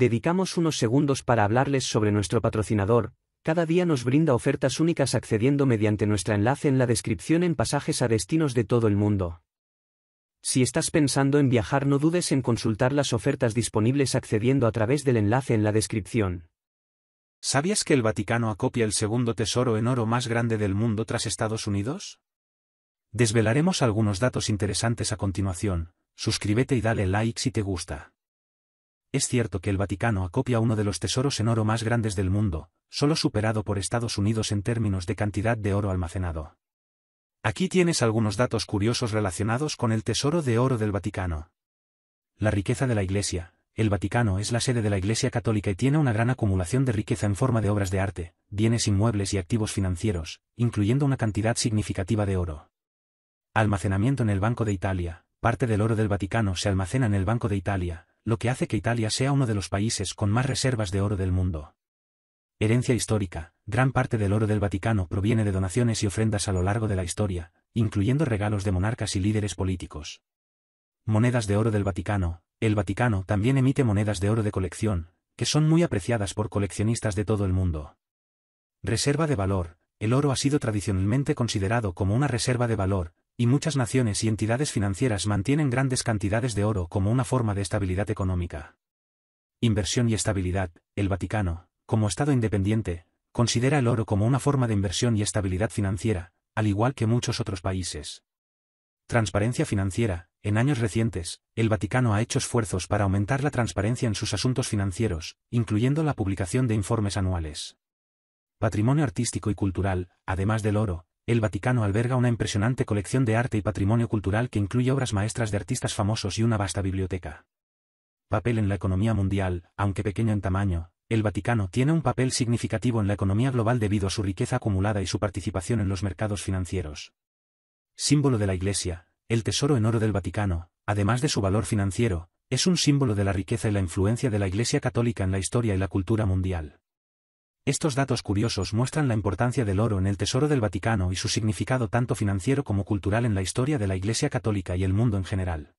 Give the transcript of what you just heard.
Dedicamos unos segundos para hablarles sobre nuestro patrocinador, cada día nos brinda ofertas únicas accediendo mediante nuestro enlace en la descripción en pasajes a destinos de todo el mundo. Si estás pensando en viajar no dudes en consultar las ofertas disponibles accediendo a través del enlace en la descripción. ¿Sabías que el Vaticano acopia el segundo tesoro en oro más grande del mundo tras Estados Unidos? Desvelaremos algunos datos interesantes a continuación, suscríbete y dale like si te gusta. Es cierto que el Vaticano acopia uno de los tesoros en oro más grandes del mundo, solo superado por Estados Unidos en términos de cantidad de oro almacenado. Aquí tienes algunos datos curiosos relacionados con el tesoro de oro del Vaticano. La riqueza de la Iglesia. El Vaticano es la sede de la Iglesia Católica y tiene una gran acumulación de riqueza en forma de obras de arte, bienes inmuebles y activos financieros, incluyendo una cantidad significativa de oro. Almacenamiento en el Banco de Italia. Parte del oro del Vaticano se almacena en el Banco de Italia, lo que hace que Italia sea uno de los países con más reservas de oro del mundo. Herencia histórica, gran parte del oro del Vaticano proviene de donaciones y ofrendas a lo largo de la historia, incluyendo regalos de monarcas y líderes políticos. Monedas de oro del Vaticano, el Vaticano también emite monedas de oro de colección, que son muy apreciadas por coleccionistas de todo el mundo. Reserva de valor, el oro ha sido tradicionalmente considerado como una reserva de valor, y muchas naciones y entidades financieras mantienen grandes cantidades de oro como una forma de estabilidad económica. Inversión y estabilidad, el Vaticano, como Estado independiente, considera el oro como una forma de inversión y estabilidad financiera, al igual que muchos otros países. Transparencia financiera, en años recientes, el Vaticano ha hecho esfuerzos para aumentar la transparencia en sus asuntos financieros, incluyendo la publicación de informes anuales. Patrimonio artístico y cultural, además del oro, el Vaticano alberga una impresionante colección de arte y patrimonio cultural que incluye obras maestras de artistas famosos y una vasta biblioteca. Papel en la economía mundial, aunque pequeño en tamaño, el Vaticano tiene un papel significativo en la economía global debido a su riqueza acumulada y su participación en los mercados financieros. Símbolo de la Iglesia, el tesoro en oro del Vaticano, además de su valor financiero, es un símbolo de la riqueza y la influencia de la Iglesia católica en la historia y la cultura mundial. Estos datos curiosos muestran la importancia del oro en el Tesoro del Vaticano y su significado tanto financiero como cultural en la historia de la Iglesia Católica y el mundo en general.